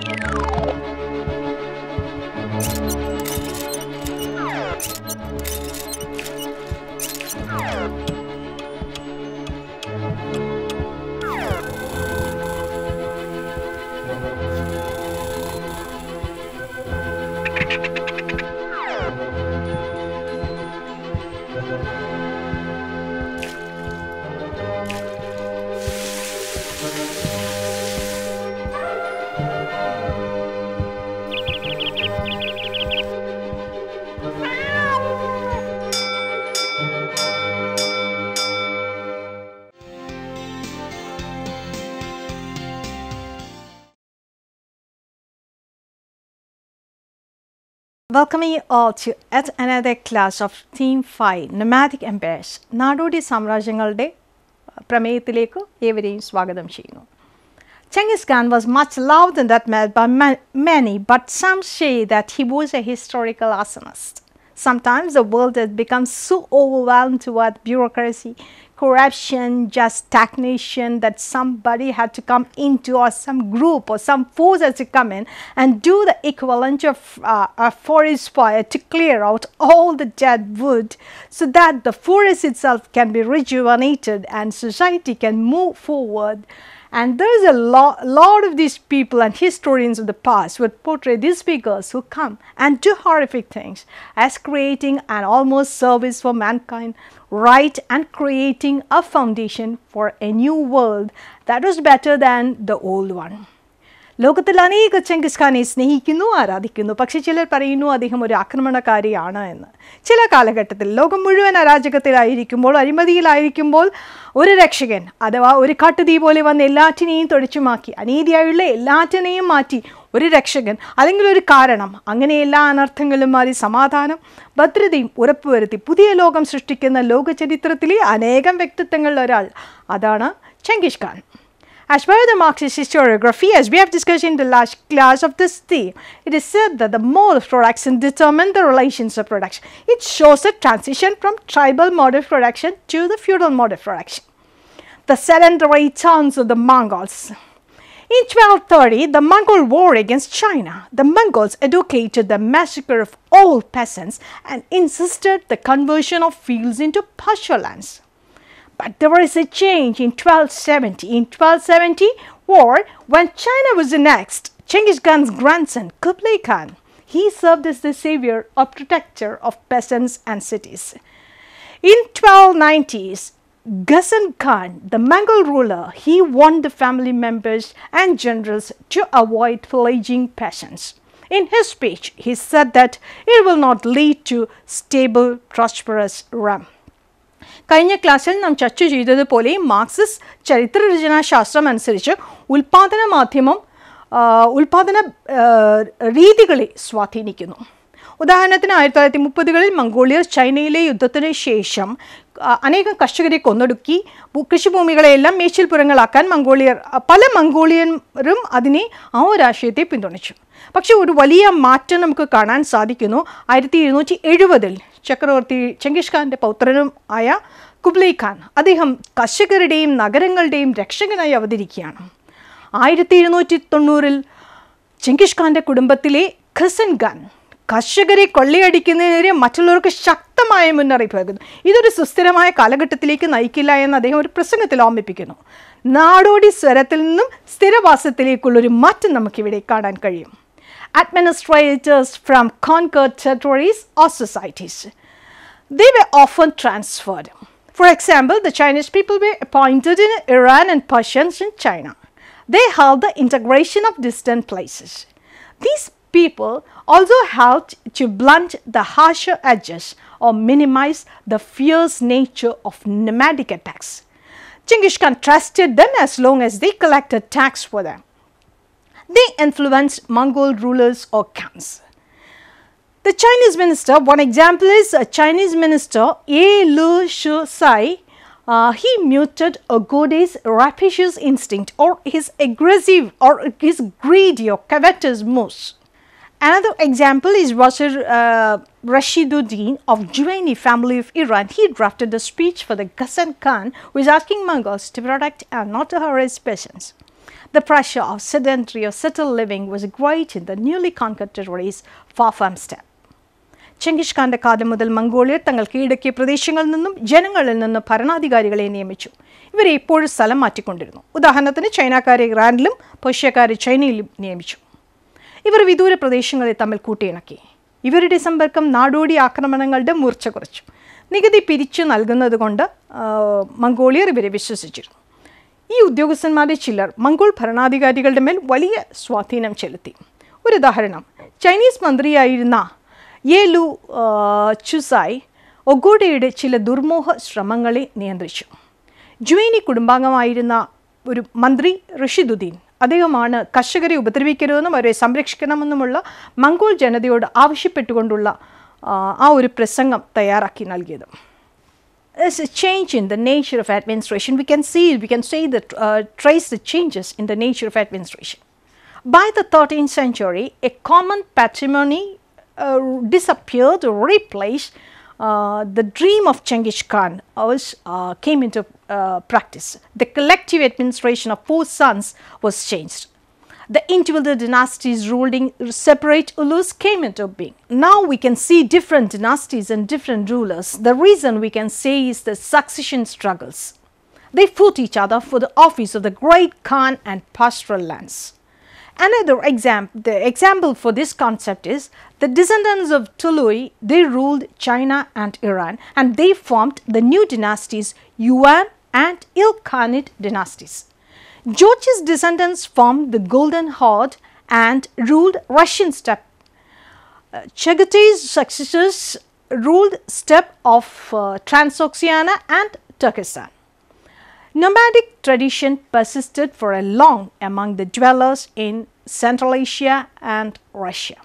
Thank you. Welcome you all to yet another class of Theme 5 Nomadic Empires നാടോടി സാമ്രാജ്യങ്ങളുടെ പ്രമേയത്തിലേക്ക് ഏവരെയും swagadam chino. Genghis Khan was much loved in that mad by many but some say that he was a historical arsonist. Sometimes the world has become so overwhelmed toward bureaucracy, corruption, just stagnation that somebody had to come into or some group or some force has to come in and do the equivalent of uh, a forest fire to clear out all the dead wood so that the forest itself can be rejuvenated and society can move forward and there is a lo lot of these people and historians of the past would portray these figures who come and do horrific things as creating an almost service for mankind, right and creating a foundation for a new world that was better than the old one. ലോകത്തിൽ അനേക ചെങ്കിസ്ഖാനെ സ്നേഹിക്കുന്നു ആരാധിക്കുന്നു പക്ഷെ ചിലർ പറയുന്നു അദ്ദേഹം ഒരു ആക്രമണകാരിയാണ് എന്ന് ചില കാലഘട്ടത്തിൽ ലോകം മുഴുവൻ അരാജകത്തിലായിരിക്കുമ്പോൾ അഴിമതിയിലായിരിക്കുമ്പോൾ ഒരു രക്ഷകൻ അഥവാ ഒരു കാട്ടുതീ പോലെ വന്ന് എല്ലാറ്റിനെയും തുടച്ചുമാക്കി അനീതിയായുള്ള എല്ലാറ്റിനെയും മാറ്റി ഒരു രക്ഷകൻ അല്ലെങ്കിൽ ഒരു കാരണം അങ്ങനെ എല്ലാ അനർത്ഥങ്ങളും മാറി സമാധാനം ഭദ്രതയും ഉറപ്പുവരുത്തി പുതിയ ലോകം സൃഷ്ടിക്കുന്ന ലോകചരിത്രത്തിലെ അനേകം വ്യക്തിത്വങ്ങളിൽ ഒരാൾ അതാണ് ചെങ്കിഷ് Khan As per the Marxist historiography, as we have discussed in the last class of this day, it is said that the mode of production determined the relations of production. It shows the transition from tribal mode of production to the feudal mode of production. The sedentary towns of the Mongols. In 1230, the Mongol war against China, the Mongols advocated the massacre of all peasants and insisted the conversion of fields into pasture lands. But there was a change in 1270. In 1270 war, when China was annexed, Chinggis Khan's grandson Kublai Khan, he served as the savior or protector of peasants and cities. In 1290s, Ghazan Khan, the Mongol ruler, he warned the family members and generals to avoid pillaging peasants. In his speech, he said that it will not lead to stable, prosperous realm. കഴിഞ്ഞ ക്ലാസ്സിൽ നാം ചർച്ച ചെയ്തതുപോലെ മാർക്സിസ് ചരിത്രരചനാശാസ്ത്രം അനുസരിച്ച് ഉൽപാദന മാധ്യമം ഉൽപാദന രീതികളെ സ്വാധീനിക്കുന്നു ഉദാഹരണത്തിന് ആയിരത്തി തൊള്ളായിരത്തി മുപ്പതുകളിൽ മംഗോളിയർ ചൈനയിലെ യുദ്ധത്തിന് ശേഷം അനേകം കർഷകരെ കൊന്നൊടുക്കി കൃഷിഭൂമികളെയെല്ലാം മേച്ചിൽപ്പുറങ്ങളാക്കാൻ മംഗോളിയർ പല മംഗോളിയരും അതിനെ ആ ഒരാശയത്തെ പിന്തുണച്ചു പക്ഷേ ഒരു വലിയ മാറ്റം നമുക്ക് കാണാൻ സാധിക്കുന്നു ആയിരത്തി എഴുന്നൂറ്റി എഴുപതിൽ ചക്രവർത്തി ചെങ്കിഷ് ഖാൻ്റെ പൗത്രനും ആയ കുബ്ലൈ ഖാൻ അദ്ദേഹം കർഷകരുടെയും നഗരങ്ങളുടെയും രക്ഷകനായി അവതരിക്കുകയാണ് ആയിരത്തി എഴുന്നൂറ്റി തൊണ്ണൂറിൽ ചെങ്കിഷ് ഖാൻ്റെ കുടുംബത്തിലെ ഖസൻ ഖാൻ കർഷകരെ കൊള്ളയടിക്കുന്നതിനെതിരെ മറ്റുള്ളവർക്ക് ശക്തമായ മുന്നറിയിപ്പ് നൽകുന്നു ഇതൊരു സുസ്ഥിരമായ കാലഘട്ടത്തിലേക്ക് നയിക്കില്ല എന്ന് അദ്ദേഹം ഒരു പ്രസംഗത്തിൽ ഓർമ്മിപ്പിക്കുന്നു നാടോടി സ്വരത്തിൽ നിന്നും സ്ഥിരവാസത്തിലേക്കുള്ളൊരു മാറ്റം നമുക്കിവിടെ കാണാൻ കഴിയും administrators from conquered territories or societies. They were often transferred. For example, the Chinese people were appointed in Iran and Persians in China. They held the integration of distant places. These people also helped to blunt the harsher edges or minimize the fierce nature of nomadic attacks. Chinggis Khan trusted them as long as they collected tax for them. They influenced Mongol rulers or khans. The Chinese minister, one example is a uh, Chinese minister Ye Lu Shu Sai. Uh, he muted a goddess rapacious instinct or his aggressive or his greedy or covetous moves. Another example is Roger uh, Rashiduddin of Juvaini family of Iran. He drafted a speech for the Ghassan Khan who is asking Mongols to protect and not to harass peasants. The pressure of sedentary or settled living was great in the newly conquered territories far from step. ചെങ്കിഷ് ഖാന്റെ കാലം മുതൽ മംഗോളിയർ തങ്ങൾ കീഴടക്കിയ പ്രദേശങ്ങളിൽ നിന്നും ജനങ്ങളിൽ നിന്നും ഭരണാധികാരികളെ നിയമിച്ചു ഇവരെ ഇപ്പോഴും സ്ഥലം മാറ്റിക്കൊണ്ടിരുന്നു ഉദാഹരണത്തിന് ചൈനക്കാരെ ഇറാനിലും പേർഷ്യക്കാരെ ചൈനയിലും നിയമിച്ചു ഇവർ വിദൂര പ്രദേശങ്ങളെ തമ്മിൽ കൂട്ടിയിണക്കി ഇവരുടെ സമ്പർക്കം നാടോടി ആക്രമണങ്ങളുടെ മൂർച്ച കുറച്ചു നികുതി പിരിച്ചു നൽകുന്നതുകൊണ്ട് മംഗോളിയർ ഇവരെ വിശ്വസിച്ചിരുന്നു ഈ ഉദ്യോഗസ്ഥന്മാരിൽ ചിലർ മംഗോൾ ഭരണാധികാരികളുടെ മേൽ വലിയ സ്വാധീനം ചെലുത്തി ഒരു ഉദാഹരണം ചൈനീസ് മന്ത്രിയായിരുന്ന യേ ലു ചുസായ് ഒഗോഡയുടെ ചില ദുർമോഹ ശ്രമങ്ങളെ നിയന്ത്രിച്ചു ജുവേനി കുടുംബാംഗമായിരുന്ന ഒരു മന്ത്രി ഋഷിദുദ്ദീൻ അദ്ദേഹമാണ് കർഷകരെ ഉപദ്രവിക്കരുതെന്നും അവരെ സംരക്ഷിക്കണമെന്നുമുള്ള മംഗോൾ ജനതയോട് ആവശ്യപ്പെട്ടുകൊണ്ടുള്ള ആ ഒരു പ്രസംഗം തയ്യാറാക്കി നൽകിയത് there's a change in the nature of administration. We can see, we can say that uh, trace the changes in the nature of administration. By the 13th century, a common patrimony uh, disappeared or replaced uh, the dream of Chengiz Khan was, uh, came into uh, practice. The collective administration of four sons was changed the Intiwilder dynasties ruling separate Ulus came into being. Now we can see different dynasties and different rulers. The reason we can say is the succession struggles. They fought each other for the office of the great Khan and pastoral lands. Another example, the example for this concept is the descendants of Tului, they ruled China and Iran and they formed the new dynasties Yuan and Ilkhanid dynasties. George's descendants formed the Golden Horde and ruled Russian steppe. Uh, successors ruled steppe of uh, Transoxiana and Turkestan. Nomadic tradition persisted for a long among the dwellers in Central Asia and Russia.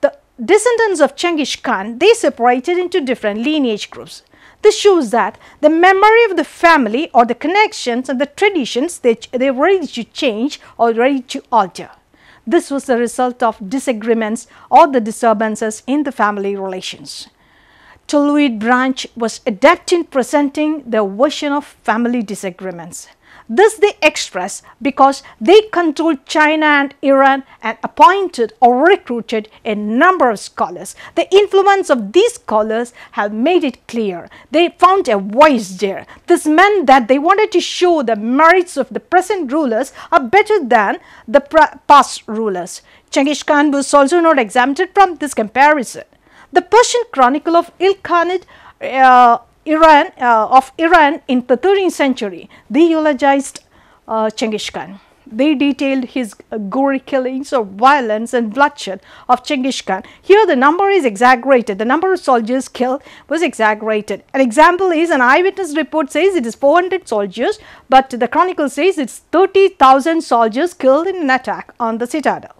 The descendants of Chengiz Khan, they separated into different lineage groups. This shows that the memory of the family or the connections and the traditions they, they were ready to change or ready to alter. This was the result of disagreements or the disturbances in the family relations. Toluid branch was adept in presenting their version of family disagreements. This they express because they controlled China and Iran and appointed or recruited a number of scholars. The influence of these scholars have made it clear. They found a voice there. This meant that they wanted to show the merits of the present rulers are better than the past rulers. Chengiz Khan was also not exempted from this comparison. The Persian Chronicle of Ilkhanid uh, Iran uh, of Iran in the 13th century, they eulogized uh, Chengiz Khan they detailed his uh, gory killings of violence and bloodshed of Chingish Khan. Here the number is exaggerated. The number of soldiers killed was exaggerated. An example is an eyewitness report says it is 400 soldiers but the chronicle says it's 30,000 soldiers killed in an attack on the citadel.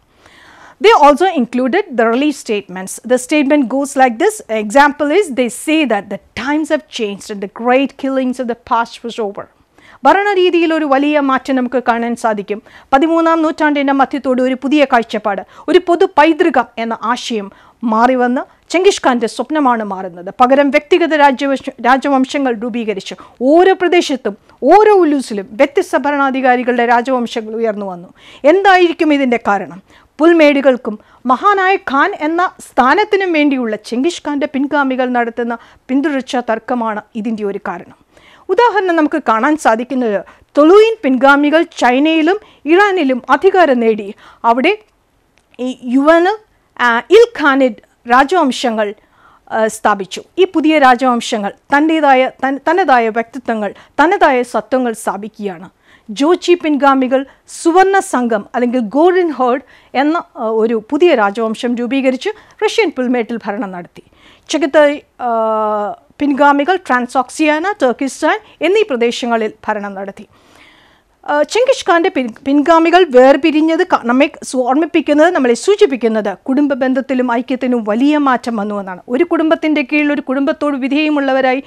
They also included the release statements. The statement goes like this. Example is they say that the times have changed and the great killings of the past was over. ഭരണരീതിയിൽ ഒരു വലിയ മാറ്റം നമുക്ക് കാണാൻ സാധിക്കും പതിമൂന്നാം നൂറ്റാണ്ടിൻ്റെ മധ്യത്തോട് ഒരു പുതിയ കാഴ്ചപ്പാട് ഒരു പൊതു പൈതൃകം എന്ന ആശയം മാറിവന്ന് ചെങ്കിഷ് ഖാന്റെ സ്വപ്നമാണ് മാറുന്നത് പകരം വ്യക്തിഗത രാജ്യവശ രാജവംശങ്ങൾ രൂപീകരിച്ചു ഓരോ പ്രദേശത്തും ഓരോ ഉല്ലൂസിലും വ്യത്യസ്ത ഭരണാധികാരികളുടെ രാജവംശങ്ങൾ ഉയർന്നു വന്നു എന്തായിരിക്കും ഇതിൻ്റെ കാരണം പുൽമേടുകൾക്കും മഹാനായ ഖാൻ എന്ന സ്ഥാനത്തിനും വേണ്ടിയുള്ള ചെങ്കിഷ് ഖാൻ്റെ പിൻഗാമികൾ നടത്തുന്ന പിന്തുടർച്ച തർക്കമാണ് ഇതിൻ്റെ ഒരു കാരണം ഉദാഹരണം നമുക്ക് കാണാൻ സാധിക്കുന്നത് തൊളുയിൻ പിൻഗാമികൾ ചൈനയിലും ഇറാനിലും അധികാരം നേടി അവിടെ ഈ യുവന് ഇൽ ഖാനിഡ് രാജവംശങ്ങൾ സ്ഥാപിച്ചു ഈ പുതിയ രാജവംശങ്ങൾ തൻ്റേതായ തൻ തനതായ വ്യക്തിത്വങ്ങൾ തനതായ സത്വങ്ങൾ സ്ഥാപിക്കുകയാണ് ജോച്ചി പിൻഗാമികൾ സുവർണ സംഘം അല്ലെങ്കിൽ ഗോൾഡൻ ഹേർഡ് എന്ന ഒരു പുതിയ രാജവംശം രൂപീകരിച്ച് റഷ്യൻ പുൽമേട്ടിൽ ഭരണം നടത്തി ചെകുത്ത പിൻഗാമികൾ ട്രാൻസോക്സിയാന ടർക്കിസ്ഥാൻ എന്നീ പ്രദേശങ്ങളിൽ ഭരണം നടത്തി ചെങ്കിഷ് ഖാൻ്റെ പിൻ പിൻഗാമികൾ വേർപിരിഞ്ഞത് നമ്മെ ഓർമ്മിപ്പിക്കുന്നത് നമ്മളെ സൂചിപ്പിക്കുന്നത് കുടുംബ ബന്ധത്തിലും ഐക്യത്തിനും വലിയ മാറ്റം വന്നു എന്നാണ് ഒരു കുടുംബത്തിൻ്റെ കീഴിൽ ഒരു കുടുംബത്തോട് വിധേയമുള്ളവരായി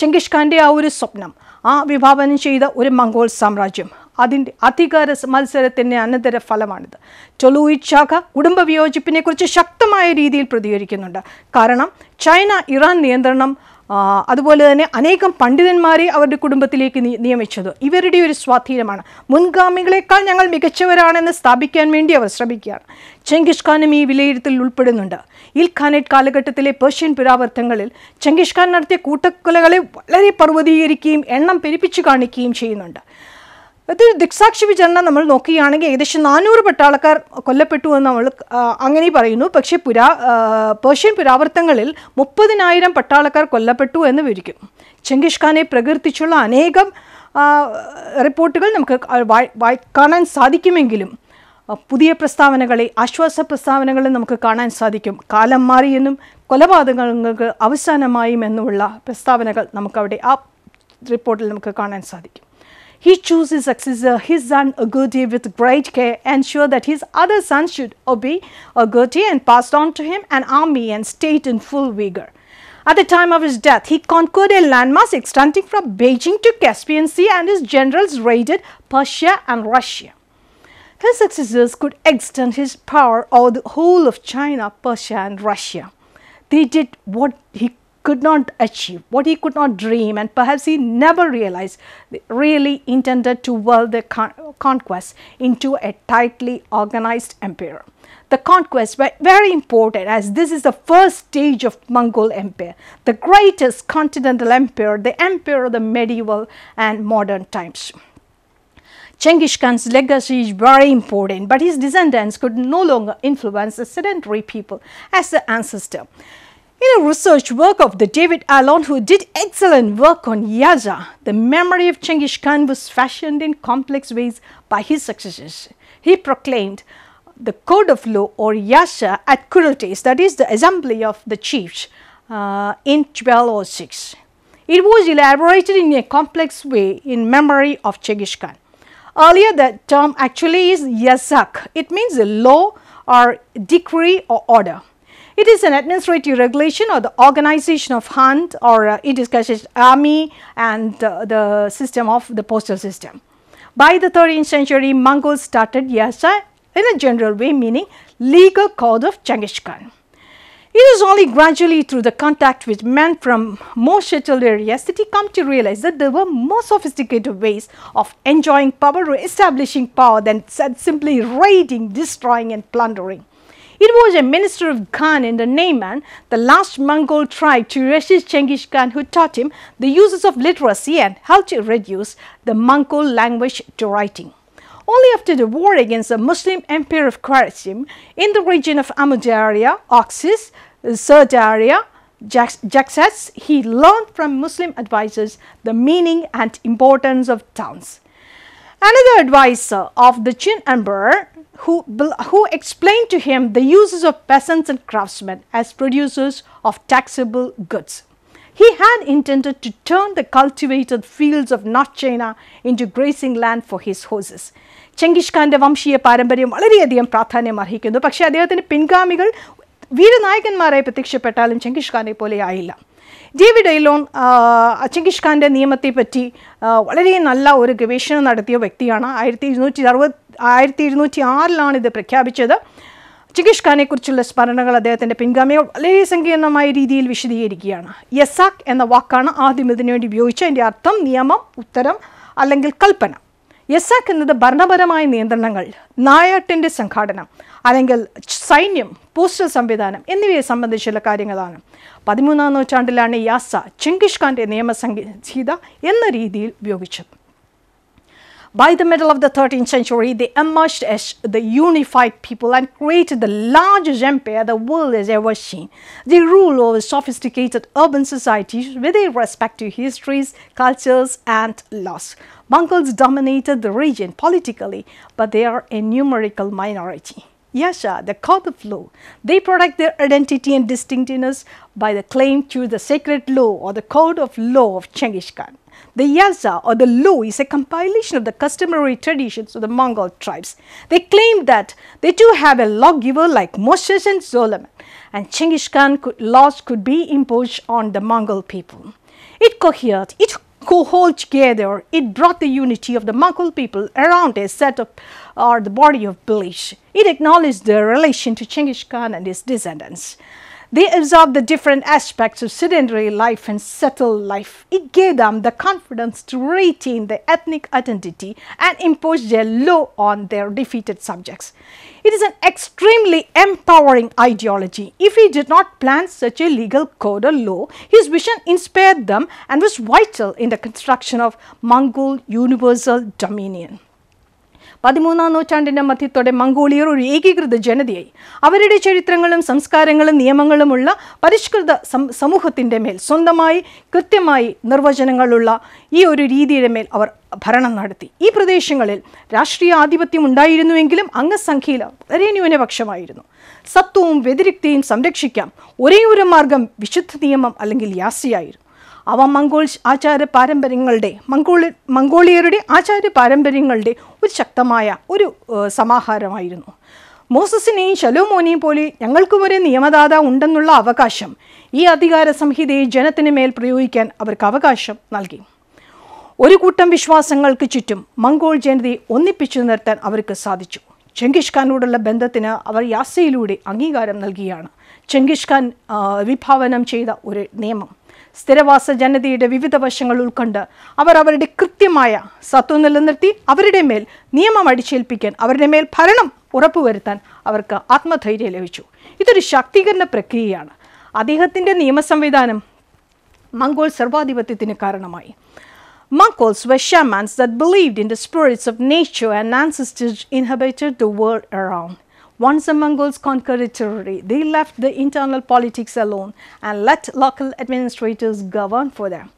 ചെങ്കിഷ് ഖാൻ്റെ ആ ഒരു സ്വപ്നം ആ വിഭാവനം ചെയ്ത ഒരു മംഗോൾ സാമ്രാജ്യം അതിൻ്റെ അധികാര മത്സരത്തിൻ്റെ അനന്തര ഫലമാണിത് ചൊലൂയി ചാഖ കുടുംബ വിയോജിപ്പിനെക്കുറിച്ച് ശക്തമായ രീതിയിൽ പ്രതികരിക്കുന്നുണ്ട് കാരണം ചൈന ഇറാൻ നിയന്ത്രണം അതുപോലെ തന്നെ അനേകം പണ്ഡിതന്മാരെ അവരുടെ കുടുംബത്തിലേക്ക് നിയമിച്ചത് ഇവരുടെ ഒരു സ്വാധീനമാണ് മുൻഗാമികളെക്കാൾ ഞങ്ങൾ മികച്ചവരാണെന്ന് സ്ഥാപിക്കാൻ വേണ്ടി അവർ ശ്രമിക്കുകയാണ് ചെങ്കിഷ് ഖാനും ഈ വിലയിരുത്തൽ ഉൾപ്പെടുന്നുണ്ട് ഇൽഖാനേറ്റ് കാലഘട്ടത്തിലെ പേർഷ്യൻ പുരാവർത്തങ്ങളിൽ ചെങ്കിഷ് ഖാൻ നടത്തിയ കൂട്ടക്കൊലകളെ വളരെ പർവ്വതീകരിക്കുകയും എണ്ണം പെരുപ്പിച്ചു കാണിക്കുകയും ചെയ്യുന്നുണ്ട് ഇത് ദിക്സാക്ഷി വിചാരണ നമ്മൾ നോക്കുകയാണെങ്കിൽ ഏകദേശം നാനൂറ് പട്ടാളക്കാർ കൊല്ലപ്പെട്ടു എന്ന് നമ്മൾ അങ്ങനെ പറയുന്നു പക്ഷേ പുരാ പേർഷ്യൻ പുരാവൃത്തങ്ങളിൽ മുപ്പതിനായിരം പട്ടാളക്കാർ കൊല്ലപ്പെട്ടു എന്ന് വിവരിക്കും ചെങ്കിഷ് ഖാനെ പ്രകീർത്തിച്ചുള്ള അനേകം റിപ്പോർട്ടുകൾ നമുക്ക് കാണാൻ സാധിക്കുമെങ്കിലും പുതിയ പ്രസ്താവനകളെ ആശ്വാസ പ്രസ്താവനകളെ നമുക്ക് കാണാൻ സാധിക്കും കാലം മാറിയെന്നും കൊലപാതകങ്ങൾക്ക് അവസാനമായും എന്നുമുള്ള പ്രസ്താവനകൾ നമുക്കവിടെ ആ റിപ്പോർട്ടിൽ നമുക്ക് കാണാൻ സാധിക്കും He chose his successor, his son Agurti, with great care, ensured that his other sons should obey Agurti and passed on to him an army and state in full vigor. At the time of his death, he conquered a landmass extending from Beijing to Caspian Sea and his generals raided Persia and Russia. His successors could extend his power over the whole of China, Persia and Russia. They did what he could not achieve, what he could not dream and perhaps he never realized really intended to world the con conquest into a tightly organized empire. The conquest were very important as this is the first stage of Mongol empire, the greatest continental empire, the empire of the medieval and modern times. Genghis Khan's legacy is very important, but his descendants could no longer influence the sedentary people as the ancestor. In a research work of the David Alon, who did excellent work on Yaza, the memory of Chinggis Khan was fashioned in complex ways by his successors. He proclaimed the code of law or yasa at Kurultes, that is the assembly of the chiefs uh, in 1206. It was elaborated in a complex way in memory of Chengiz Khan. Earlier the term actually is Yasak, it means a law or decree or order. It is an administrative regulation or the organization of hunt or uh, it discusses army and uh, the system of the postal system. By the 13th century, Mongols started Yasa in a general way meaning legal code of Genghis Khan. It is only gradually through the contact with men from more settled areas that he come to realize that there were more sophisticated ways of enjoying power or establishing power than simply raiding, destroying and plundering. It was a minister of Khan in the Naaman, the last Mongol tribe to resist Genghis Khan who taught him the uses of literacy and how to reduce the Mongol language to writing. Only after the war against the Muslim Empire of Khwarezm in the region of Amudaria, Oxus, Serdaria, Jaxas, he learned from Muslim advisors the meaning and importance of towns. Another advisor of the Chin Emperor who, who explained to him the uses of peasants and craftsmen as producers of taxable goods. He had intended to turn the cultivated fields of North China into grazing land for his horses. ചെങ്കിഷ് ഖാന്റെ വംശീയ പാരമ്പര്യം വളരെയധികം പ്രാധാന്യം അർഹിക്കുന്നു പക്ഷേ അദ്ദേഹത്തിൻ്റെ പിൻഗാമികൾ വീരനായകന്മാരായി പ്രത്യക്ഷപ്പെട്ടാലും ചെങ്കിഷ് ഖാനെ പോലെ ആയില്ല ഡേവിഡ് ഐലോൺ അച്ചങ്കിഷ് ഖാൻ്റെ നിയമത്തെപ്പറ്റി വളരെ നല്ല ഒരു ഗവേഷണം നടത്തിയ വ്യക്തിയാണ് ആയിരത്തി ഇരുന്നൂറ്റി അറുപത് ആയിരത്തി ഇരുന്നൂറ്റി ആറിലാണ് ഇത് പ്രഖ്യാപിച്ചത് ചികിഷ് ഖാനെക്കുറിച്ചുള്ള സ്മരണകൾ അദ്ദേഹത്തിൻ്റെ പിൻഗാമികൾ വളരെ സങ്കീർണമായ രീതിയിൽ വിശദീകരിക്കുകയാണ് യസാക് എന്ന വാക്കാണ് ആദ്യം ഇതിനു വേണ്ടി ഉപയോഗിച്ചത് അതിൻ്റെ അർത്ഥം നിയമം ഉത്തരം അല്ലെങ്കിൽ കൽപ്പന യസാഖ് എന്നത് ഭരണപരമായ നിയന്ത്രണങ്ങൾ നായാട്ടിൻ്റെ സംഘാടനം അല്ലെങ്കിൽ സൈന്യം പോസ്റ്റൽ സംവിധാനം എന്നിവയെ സംബന്ധിച്ചുള്ള കാര്യങ്ങളാണ് പതിമൂന്നാം നൂറ്റാണ്ടിലാണ് യാസ ചിങ്കിഷ് ഖാൻ്റെ നിയമസംഹിത എന്ന രീതിയിൽ ഉപയോഗിച്ചത് By the middle of the 13th century, they emerged as the unified people and created the largest empire the world has ever seen. They ruled over sophisticated urban societies with their respective histories, cultures, and laws. Mongols dominated the region politically, but they are a numerical minority. Yasha, the of law. They protect their identity and distinctiveness by the claim to the sacred law or the code of law of Chengiz Khan. The Yaza or the law is a compilation of the customary traditions of the Mongol tribes. They claim that they too have a lawgiver like Moses and Solomon and Chengiz Khan could, laws could be imposed on the Mongol people. It cohered, it cohort together, it brought the unity of the Mongol people around a set of or the body of belief. It acknowledged the relation to Chinggis Khan and his descendants. They absorbed the different aspects of sedentary life and settled life. It gave them the confidence to retain their ethnic identity and impose their law on their defeated subjects. It is an extremely empowering ideology. If he did not plan such a legal code or law, his vision inspired them and was vital in the construction of Mongol universal dominion. പതിമൂന്നാം നൂറ്റാണ്ടിൻ്റെ മധ്യത്തോടെ മംഗോളിയർ ഒരു ഏകീകൃത ജനതയായി അവരുടെ ചരിത്രങ്ങളും സംസ്കാരങ്ങളും നിയമങ്ങളുമുള്ള പരിഷ്കൃത സമൂഹത്തിൻ്റെ മേൽ സ്വന്തമായി കൃത്യമായി നിർവചനങ്ങളുള്ള ഈ ഒരു രീതിയുടെ മേൽ അവർ ഭരണം നടത്തി ഈ പ്രദേശങ്ങളിൽ രാഷ്ട്രീയ ആധിപത്യം ഉണ്ടായിരുന്നുവെങ്കിലും അംഗസംഖ്യയിൽ വളരെ ന്യൂനപക്ഷമായിരുന്നു സത്വവും വ്യതിരിക്തയും സംരക്ഷിക്കാം ഒരേ ഒരു മാർഗം വിശുദ്ധ നിയമം അല്ലെങ്കിൽ യാസിയായിരുന്നു അവ മംഗോൾ ആചാര പാരമ്പര്യങ്ങളുടെ മംഗോളി മംഗോളിയരുടെ ആചാര പാരമ്പര്യങ്ങളുടെ ഒരു ശക്തമായ ഒരു സമാഹാരമായിരുന്നു മോസസിനെയും ശലോമോനെയും പോലെ ഞങ്ങൾക്കും ഒരു നിയമദാത ഉണ്ടെന്നുള്ള അവകാശം ഈ അധികാര സംഹിതയെ ജനത്തിന് മേൽ പ്രയോഗിക്കാൻ അവർക്ക് അവകാശം നൽകി ഒരു കൂട്ടം വിശ്വാസങ്ങൾക്ക് ചുറ്റും മംഗോൾ ജനതയെ ഒന്നിപ്പിച്ചു നിർത്താൻ അവർക്ക് സാധിച്ചു ചെങ്കിഷ് ഖാനോടുള്ള ബന്ധത്തിന് അവർ യാസയിലൂടെ അംഗീകാരം നൽകിയാണ് ചെങ്കിഷ് ഖാൻ വിഭാവനം ചെയ്ത ഒരു നിയമം സ്ഥിരവാസ ജനതയുടെ വിവിധ വശങ്ങൾ ഉൾക്കൊണ്ട് അവർ അവരുടെ കൃത്യമായ സത്വം നിലനിർത്തി അവരുടെ മേൽ നിയമം അടിച്ചേൽപ്പിക്കാൻ അവരുടെ മേൽ ഭരണം ഉറപ്പുവരുത്താൻ അവർക്ക് ആത്മധൈര്യം ലഭിച്ചു ഇതൊരു ശാക്തീകരണ പ്രക്രിയയാണ് അദ്ദേഹത്തിൻ്റെ നിയമ സംവിധാനം മംഗോൾ സർവാധിപത്യത്തിന് കാരണമായി Mongols were shamans that believed in the spirits of nature and ancestors inhabited the world around. Once the Mongols conquered territory, they left the internal politics alone and let local administrators govern for them.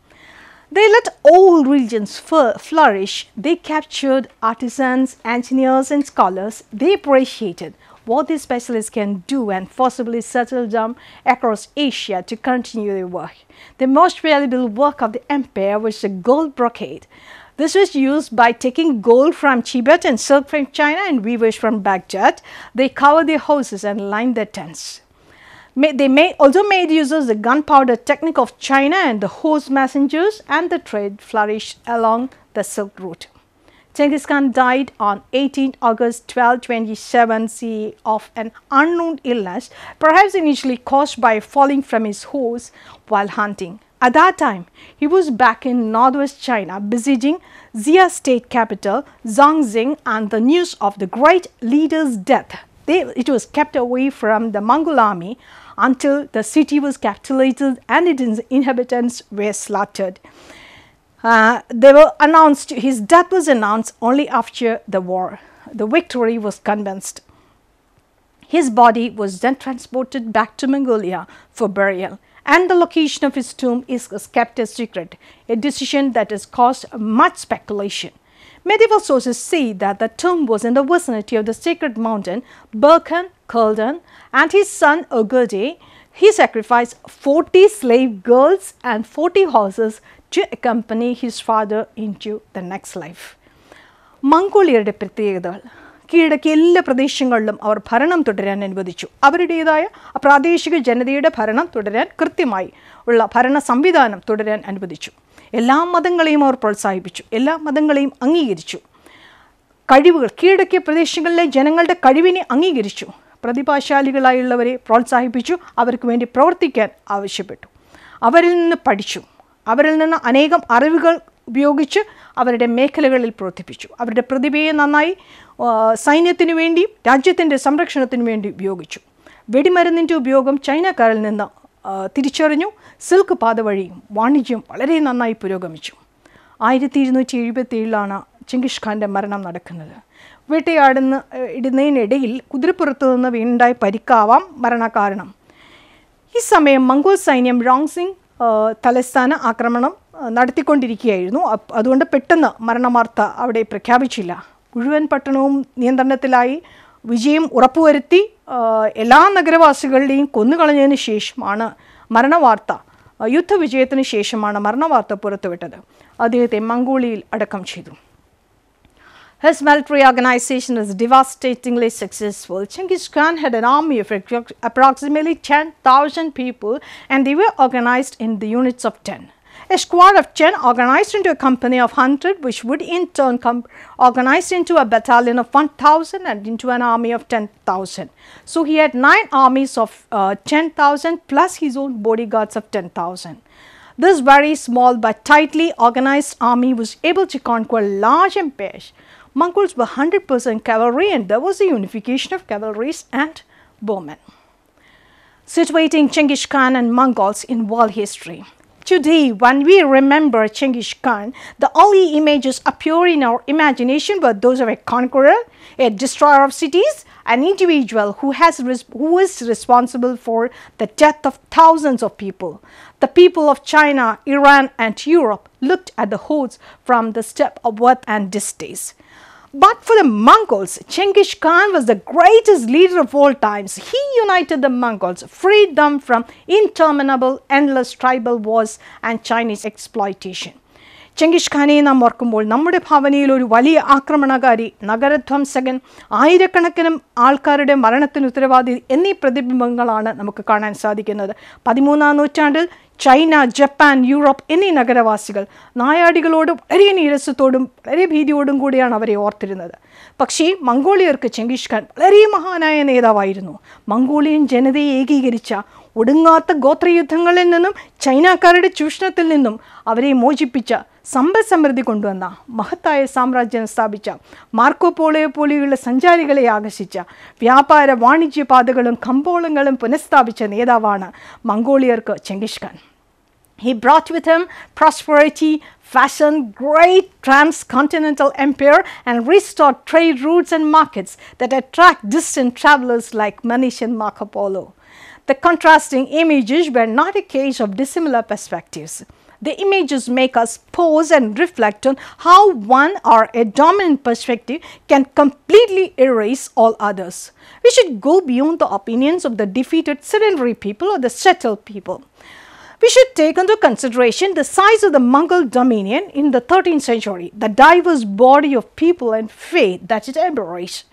They let all religions flourish. They captured artisans, engineers and scholars. They appreciated what these specialists can do and forcibly settled them across Asia to continue their work. The most valuable work of the empire was the gold brocade. This was used by taking gold from Tibet and silk from China and weavers from Baghdad. They covered their houses and lined their tents. May, they may also made use of the gunpowder technique of China and the horse messengers and the trade flourished along the Silk Route. Genghis Khan died on 18 August 1227 CE of an unknown illness, perhaps initially caused by falling from his horse while hunting. At that time, he was back in northwest China besieging Xia state capital Zhangxing and the news of the great leader's death. They, it was kept away from the Mongol army until the city was capitulated and its inhabitants were slaughtered. Uh, they were announced, his death was announced only after the war. The victory was convinced. His body was then transported back to Mongolia for burial and the location of his tomb is kept a secret, a decision that has caused much speculation. Medieval sources say that the tomb was in the vicinity of the sacred mountain Birkan Kuldan and his son Ogurde. He sacrificed 40 slave girls and 40 horses to accompany his father into the next life. മംഗോളിയരുടെ പ്രത്യേകതകൾ കീഴടക്കിയ എല്ലാ പ്രദേശങ്ങളിലും അവർ ഭരണം തുടരാൻ അനുവദിച്ചു അവരുടേതായ പ്രാദേശിക ജനതയുടെ ഭരണം തുടരാൻ കൃത്യമായി ഉള്ള ഭരണ സംവിധാനം തുടരാൻ അനുവദിച്ചു എല്ലാ മതങ്ങളെയും അവർ പ്രോത്സാഹിപ്പിച്ചു എല്ലാ മതങ്ങളെയും അംഗീകരിച്ചു കഴിവുകൾ കീഴടക്കിയ പ്രദേശങ്ങളിലെ ജനങ്ങളുടെ കഴിവിനെ അംഗീകരിച്ചു പ്രതിഭാശാലികളായുള്ളവരെ പ്രോത്സാഹിപ്പിച്ചു അവർക്ക് വേണ്ടി പ്രവർത്തിക്കാൻ ആവശ്യപ്പെട്ടു അവരിൽ നിന്ന് പഠിച്ചു അവരിൽ നിന്ന് അനേകം അറിവുകൾ ഉപയോഗിച്ച് അവരുടെ മേഖലകളിൽ പ്രവർത്തിപ്പിച്ചു അവരുടെ പ്രതിഭയെ നന്നായി സൈന്യത്തിന് വേണ്ടി രാജ്യത്തിൻ്റെ സംരക്ഷണത്തിന് വേണ്ടി ഉപയോഗിച്ചു വെടിമരുന്നിൻ്റെ ഉപയോഗം ചൈനക്കാരിൽ നിന്ന് തിരിച്ചറിഞ്ഞു സിൽക്ക് പാത വഴിയും വാണിജ്യം വളരെ നന്നായി പുരോഗമിച്ചു ആയിരത്തി ഇരുന്നൂറ്റി എഴുപത്തിയേഴിലാണ് ചിങ്കിഷ് ഖാൻ്റെ മരണം നടക്കുന്നത് വേട്ടയാടുന്ന ഇടുന്നതിനിടയിൽ കുതിരപ്പുറത്തു നിന്ന് വീണ്ടായി പരിക്കാവാം മരണകാരണം ഈ സമയം മംഗോൾ സൈന്യം റോങ് സിംഗ് തലസ്ഥാന ആക്രമണം നടത്തിക്കൊണ്ടിരിക്കുകയായിരുന്നു അതുകൊണ്ട് പെട്ടെന്ന് മരണവാർത്ത അവിടെ പ്രഖ്യാപിച്ചില്ല മുഴുവൻ പട്ടണവും നിയന്ത്രണത്തിലായി വിജയം ഉറപ്പുവരുത്തി എല്ലാ നഗരവാസികളുടെയും കൊന്നുകളഞ്ഞതിന് ശേഷമാണ് മരണവാർത്ത യുദ്ധവിജയത്തിന് ശേഷമാണ് മരണവാർത്ത പുറത്തുവിട്ടത് അദ്ദേഹത്തെ മംഗോളിയയിൽ അടക്കം ചെയ്തു His military organization was devastatingly successful. Chinggis Khan had an army of approximately 10,000 people and they were organized in the units of 10. a squad of 10 organized into a company of 100 which would in turn organize into a battalion of 1000 and into an army of 10,000. So, he had 9 armies of uh, 10,000 plus his own bodyguards of 10,000. This very small but tightly organized army was able to conquer large empires. Mongols were 100 percent cavalry and there was a unification of cavalries and bowmen. Situating Chinggis Khan and Mongols in world history. Today, when we remember Chinggis Khan, the only images appear in our imagination were those of a conqueror, a destroyer of cities, an individual who, has who is responsible for the death of thousands of people. The people of China, Iran and Europe looked at the hordes from the step of worth and distaste. But for the Mongols, Chengiz Khan was the greatest leader of all times. He united the Mongols, freed them from interminable, endless tribal wars and Chinese exploitation. ചെങ്കിഷ് ഖാനെ നാം ഓർക്കുമ്പോൾ നമ്മുടെ ഭാവനയിൽ ഒരു വലിയ ആക്രമണകാരി നഗരധ്വംസകൻ ആയിരക്കണക്കിന് ആൾക്കാരുടെ മരണത്തിന് ഉത്തരവാദി എന്നീ പ്രതിബിംബങ്ങളാണ് നമുക്ക് കാണാൻ സാധിക്കുന്നത് പതിമൂന്നാം നൂറ്റാണ്ടിൽ ചൈന ജപ്പാൻ യൂറോപ്പ് എന്നീ നഗരവാസികൾ നായാടികളോടും വളരെ നീരസത്തോടും വളരെ ഭീതിയോടും കൂടിയാണ് അവരെ ഓർത്തിരുന്നത് പക്ഷേ മംഗോളിയർക്ക് ചെങ്കിഷ് ഖാൻ വളരെ മഹാനായ നേതാവായിരുന്നു മംഗോളിയൻ ജനതയെ ഏകീകരിച്ച ഒടുങ്ങാത്ത ഗോത്രയുദ്ധങ്ങളിൽ നിന്നും ചൈനക്കാരുടെ ചൂഷണത്തിൽ നിന്നും അവരെ മോചിപ്പിച്ച സമ്പൽ സമൃദ്ധി കൊണ്ടുവന്ന മഹത്തായ സാമ്രാജ്യം സ്ഥാപിച്ച മാർക്കോപോളയെ പോലെയുള്ള സഞ്ചാരികളെ ആകർഷിച്ച വ്യാപാര വാണിജ്യ പാതകളും കമ്പോളങ്ങളും പുനഃസ്ഥാപിച്ച നേതാവാണ് മംഗോളിയർക്ക് ചെങ്കിഷ് Khan He brought with him prosperity, fashion, great transcontinental empire, and restored trade routes and markets that attract distant travelers like Manish and Marco Polo. The contrasting images were not a case of dissimilar perspectives. The images make us pause and reflect on how one or a dominant perspective can completely erase all others. We should go beyond the opinions of the defeated sedentary people or the settled people. We should take into consideration the size of the Mongol dominion in the 13th century, the diverse body of people and faith that it embraced.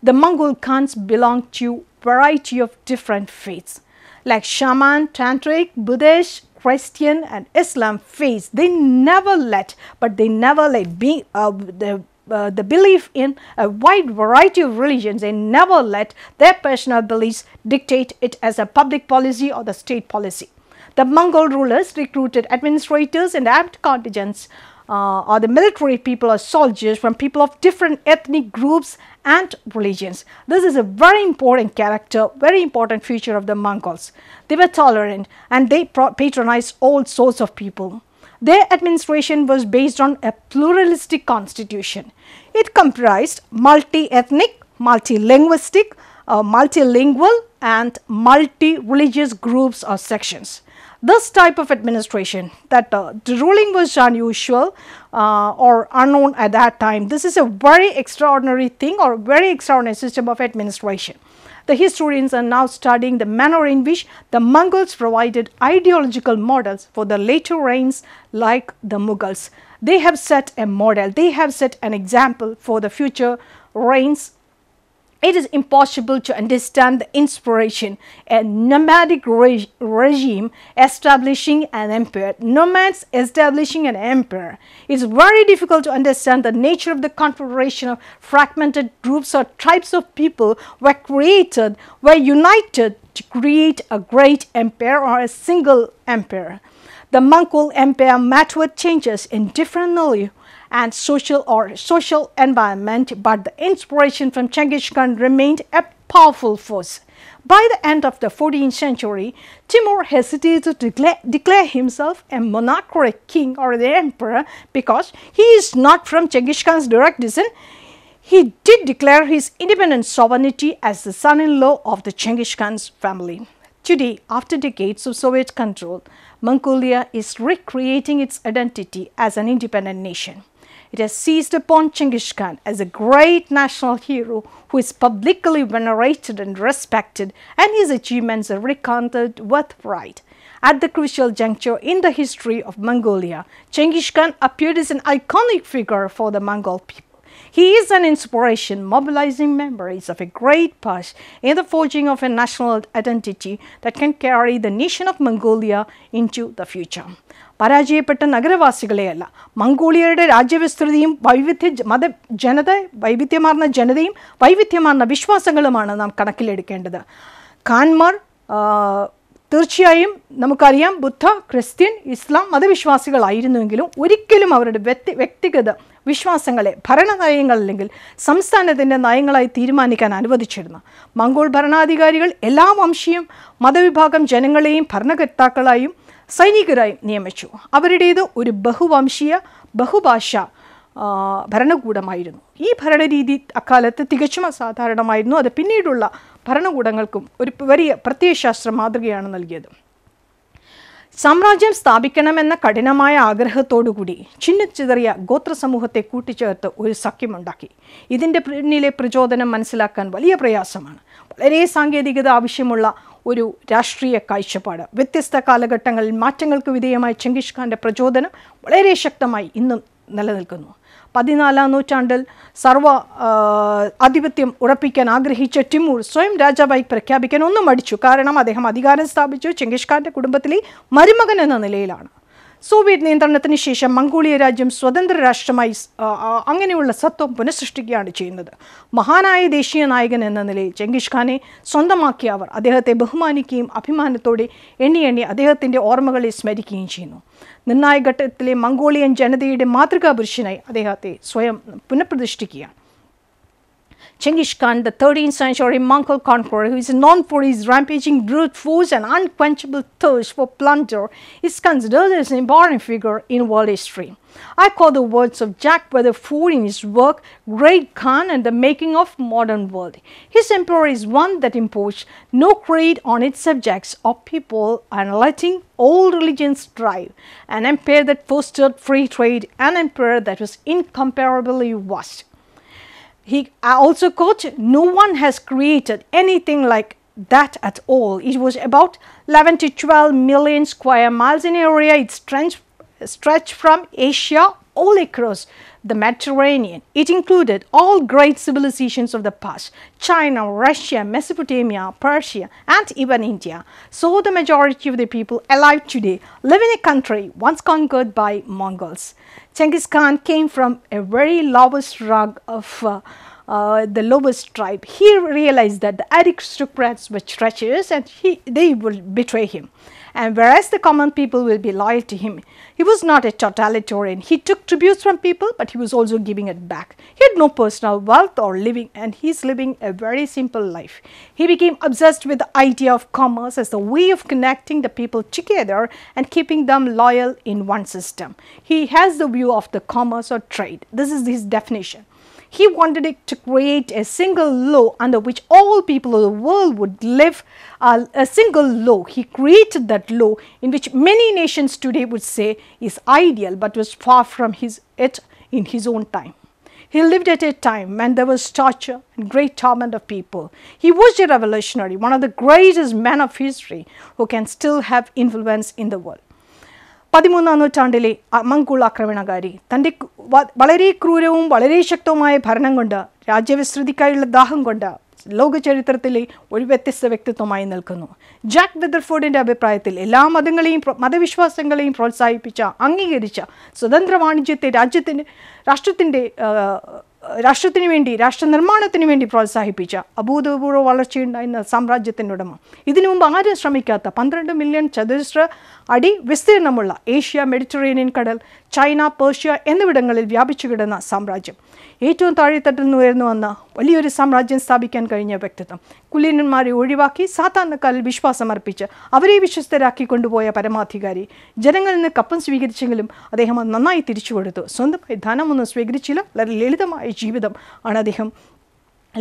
The Mongol Khans belonged to variety of different faiths like shaman, tantric, Buddhist, Christian and Islam face. they never let, but they never let be uh, the uh, the belief in a wide variety of religions and never let their personal beliefs dictate it as a public policy or the state policy. The Mongol rulers recruited administrators and armed contingents uh, or the military people or soldiers from people of different ethnic groups and religions. This is a very important character, very important feature of the Mongols. They were tolerant and they patronized all sorts of people. Their administration was based on a pluralistic constitution. It comprised multi-ethnic, multi-linguistic, uh, multilingual and multi-religious groups or sections this type of administration that uh, the ruling was unusual uh, or unknown at that time. This is a very extraordinary thing or very extraordinary system of administration. The historians are now studying the manner in which the Mongols provided ideological models for the later reigns like the Mughals. They have set a model, they have set an example for the future reigns it is impossible to understand the inspiration a nomadic reg regime establishing an empire. Nomads establishing an empire. It's very difficult to understand the nature of the confederation of fragmented groups or tribes of people were created, were united to create a great empire or a single empire. The Mongol empire met with changes in different and social or social environment, but the inspiration from Chengiz Khan remained a powerful force. By the end of the 14th century, Timur hesitated to declare, declare himself a monarch or a king or the emperor because he is not from Chengiz Khan's direct descent. He did declare his independent sovereignty as the son-in-law of the Chengiz Khan's family. Today, after decades of Soviet control, Mongolia is recreating its identity as an independent nation. It has seized upon Chinggis Khan as a great national hero who is publicly venerated and respected and his achievements are recounted with pride. At the crucial juncture in the history of Mongolia, Chinggis Khan appeared as an iconic figure for the Mongol people. He is an inspiration, mobilizing memories of a great past in the forging of a national identity that can carry the nation of Mongolia into the future. പരാജയപ്പെട്ട നഗരവാസികളെയല്ല മംഗോളിയയുടെ രാജ്യവിസ്തൃതിയും വൈവിധ്യ മത ജനത വൈവിധ്യമാർന്ന ജനതയും വൈവിധ്യമാർന്ന വിശ്വാസങ്ങളുമാണ് നാം കണക്കിലെടുക്കേണ്ടത് ഖാൻമാർ തീർച്ചയായും നമുക്കറിയാം ബുദ്ധ Christian ഇസ്ലാം മതവിശ്വാസികളായിരുന്നുവെങ്കിലും ഒരിക്കലും അവരുടെ വ്യക്തി വ്യക്തിഗത വിശ്വാസങ്ങളെ ഭരണനയങ്ങൾ അല്ലെങ്കിൽ സംസ്ഥാനത്തിൻ്റെ നയങ്ങളായി തീരുമാനിക്കാൻ അനുവദിച്ചിരുന്നു മംഗോൾ ഭരണാധികാരികൾ എല്ലാ വംശീയം മതവിഭാഗം ജനങ്ങളെയും ഭരണകർത്താക്കളായും സൈനികരായി നിയമിച്ചു അവരുടേത് ഒരു ബഹുവംശീയ ബഹുഭാഷ ഭരണകൂടമായിരുന്നു ഈ ഭരണരീതി അക്കാലത്ത് തികച്ചും അസാധാരണമായിരുന്നു അത് പിന്നീടുള്ള ഭരണകൂടങ്ങൾക്കും ഒരു വലിയ പ്രത്യയശാസ്ത്ര മാതൃകയാണ് നൽകിയത് സാമ്രാജ്യം സ്ഥാപിക്കണമെന്ന കഠിനമായ ആഗ്രഹത്തോടുകൂടി ചിന്നിച്ചിതറിയ ഗോത്ര സമൂഹത്തെ കൂട്ടിച്ചേർത്ത് ഒരു സഖ്യമുണ്ടാക്കി ഇതിൻ്റെ പിന്നിലെ പ്രചോദനം മനസ്സിലാക്കാൻ വലിയ പ്രയാസമാണ് വളരെ സാങ്കേതികത ആവശ്യമുള്ള ഒരു രാഷ്ട്രീയ കാഴ്ചപ്പാട് വ്യത്യസ്ത കാലഘട്ടങ്ങളിൽ മാറ്റങ്ങൾക്ക് വിധേയമായ ചെങ്കിഷ് ഖാൻ്റെ പ്രചോദനം വളരെ ശക്തമായി ഇന്നും നിലനിൽക്കുന്നു പതിനാലാം നൂറ്റാണ്ടിൽ സർവ ആധിപത്യം ഉറപ്പിക്കാൻ ആഗ്രഹിച്ച ടിമൂർ സ്വയം രാജാവായി പ്രഖ്യാപിക്കാൻ ഒന്നും മടിച്ചു കാരണം അദ്ദേഹം അധികാരം സ്ഥാപിച്ചു ചെങ്കിഷ് ഖാൻ്റെ കുടുംബത്തിലെ മരുമകൻ എന്ന നിലയിലാണ് സോവിയറ്റ് നിയന്ത്രണത്തിന് ശേഷം മംഗോളിയ രാജ്യം സ്വതന്ത്ര രാഷ്ട്രമായി അങ്ങനെയുള്ള സത്വം പുനഃസൃഷ്ടിക്കുകയാണ് ചെയ്യുന്നത് മഹാനായ ദേശീയ നായകൻ എന്ന നിലയിൽ ചെങ്കിഷ് ഖാനെ സ്വന്തമാക്കിയ അവർ അദ്ദേഹത്തെ ബഹുമാനിക്കുകയും അഭിമാനത്തോടെ എണ്ണി എണ്ണി അദ്ദേഹത്തിൻ്റെ ഓർമ്മകളെ സ്മരിക്കുകയും ചെയ്യുന്നു നിർണായക ഘട്ടത്തിലെ മംഗോളിയൻ ജനതയുടെ മാതൃകാപുരുഷനായി അദ്ദേഹത്തെ സ്വയം പുനഃപ്രതിഷ്ഠിക്കുകയാണ് Genghis Khan, the 13th century Mongol conqueror who is known for his rampaging brute force and unquenchable thirst for plunder, is considered as an important figure in world history. I call the words of Jack Weatherford in his work Great Khan and the Making of Modern World. His empire is one that imposed no creed on its subjects or people and letting all religions thrive, an empire that fostered free trade, an empire that was incomparably vast he also quote, no one has created anything like that at all. It was about 11 to 12 million square miles in area. It stretched from Asia all across the Mediterranean. It included all great civilizations of the past, China, Russia, Mesopotamia, Persia and even India. So the majority of the people alive today live in a country once conquered by Mongols. Genghis Khan came from a very lowest rung of uh, uh, the lowest tribe. He realized that the aristocrats were treacherous and he, they would betray him and whereas the common people will be loyal to him. He was not a totalitarian. He took tributes from people, but he was also giving it back. He had no personal wealth or living and he's living a very simple life. He became obsessed with the idea of commerce as the way of connecting the people together and keeping them loyal in one system. He has the view of the commerce or trade. This is his definition. He wanted it to create a single law under which all people of the world would live uh, a single law. He created that law in which many nations today would say is ideal, but was far from his, it in his own time. He lived at a time when there was torture and great torment of people. He was a revolutionary, one of the greatest men of history who can still have influence in the world. പതിമൂന്നാം നൂറ്റാണ്ടിലെ മങ്കുൾ ആക്രമണകാരി തൻ്റെ വളരെ ക്രൂരവും വളരെ ശക്തവുമായ ഭരണം കൊണ്ട് രാജ്യവിസ്തൃതിക്കായുള്ള ദാഹം കൊണ്ട് ലോക ചരിത്രത്തിലെ ഒരു വ്യത്യസ്ത വ്യക്തിത്വമായി നിൽക്കുന്നു ജാക്ക് വെദർഫോർഡിൻ്റെ അഭിപ്രായത്തിൽ എല്ലാ മതങ്ങളെയും മതവിശ്വാസങ്ങളെയും പ്രോത്സാഹിപ്പിച്ച അംഗീകരിച്ച സ്വതന്ത്ര വാണിജ്യത്തെ രാജ്യത്തിൻ്റെ രാഷ്ട്രത്തിൻ്റെ രാഷ്ട്രത്തിന് വേണ്ടി രാഷ്ട്രനിർമ്മാണത്തിന് വേണ്ടി പ്രോത്സാഹിപ്പിച്ച അഭൂതപൂർവ്വ വളർച്ചയുണ്ടായിരുന്ന സാമ്രാജ്യത്തിൻ്റെ ഉടമ ഇതിനു മുമ്പ് ആരും ശ്രമിക്കാത്ത പന്ത്രണ്ട് മില്യൺ ചതുരശ്ര അടി വിസ്തീർണമുള്ള ഏഷ്യ മെഡിറ്ററേനിയൻ കടൽ ചൈന പേർഷ്യ എന്നിവിടങ്ങളിൽ വ്യാപിച്ചു കിടന്ന സാമ്രാജ്യം ഏറ്റവും താഴെത്തട്ടിൽ നിന്ന് ഉയർന്നു വന്ന വലിയൊരു സാമ്രാജ്യം സ്ഥാപിക്കാൻ കഴിഞ്ഞ വ്യക്തിത്വം കുലീനന്മാരെ ഒഴിവാക്കി സാത്താനക്കാരിൽ വിശ്വാസമർപ്പിച്ച് അവരെ വിശ്വസ്തരാക്കി കൊണ്ടുപോയ പരമാധികാരി ജനങ്ങളിൽ നിന്ന് കപ്പം സ്വീകരിച്ചെങ്കിലും അദ്ദേഹം അത് നന്നായി തിരിച്ചു കൊടുത്തു സ്വന്തമായി ധനമൊന്നും സ്വീകരിച്ചില്ല വളരെ ലളിതമായ ജീവിതം ആണ് അദ്ദേഹം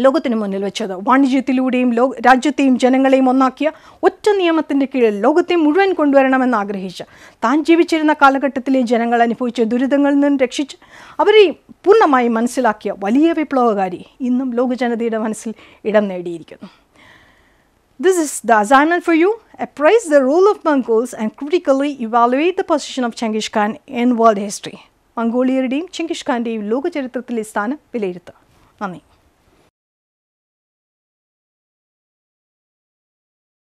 ലോകത്തിന് മുന്നിൽ വെച്ചത് വാണിജ്യത്തിലൂടെയും ലോക രാജ്യത്തെയും ജനങ്ങളെയും ഒന്നാക്കിയ ഒറ്റ നിയമത്തിൻ്റെ കീഴിൽ ലോകത്തെ മുഴുവൻ കൊണ്ടുവരണമെന്ന് ആഗ്രഹിച്ച് താൻ ജീവിച്ചിരുന്ന കാലഘട്ടത്തിലെ ജനങ്ങൾ അനുഭവിച്ച ദുരിതങ്ങളിൽ നിന്ന് രക്ഷിച്ച് അവരെയും പൂർണ്ണമായി മനസ്സിലാക്കിയ വലിയ വിപ്ലവകാരി ഇന്നും ലോകജനതയുടെ മനസ്സിൽ ഇടം നേടിയിരിക്കുന്നു This is the assignment for you. Appraise the role of Mongols and critically evaluate the position of Chengiz Khan in world history. മംഗോളിയരുടെയും ചെങ്കിഷ് ഖാൻ്റെയും ലോകചരിത്രത്തിലെ സ്ഥാനം വിലയിരുത്തുക നന്ദി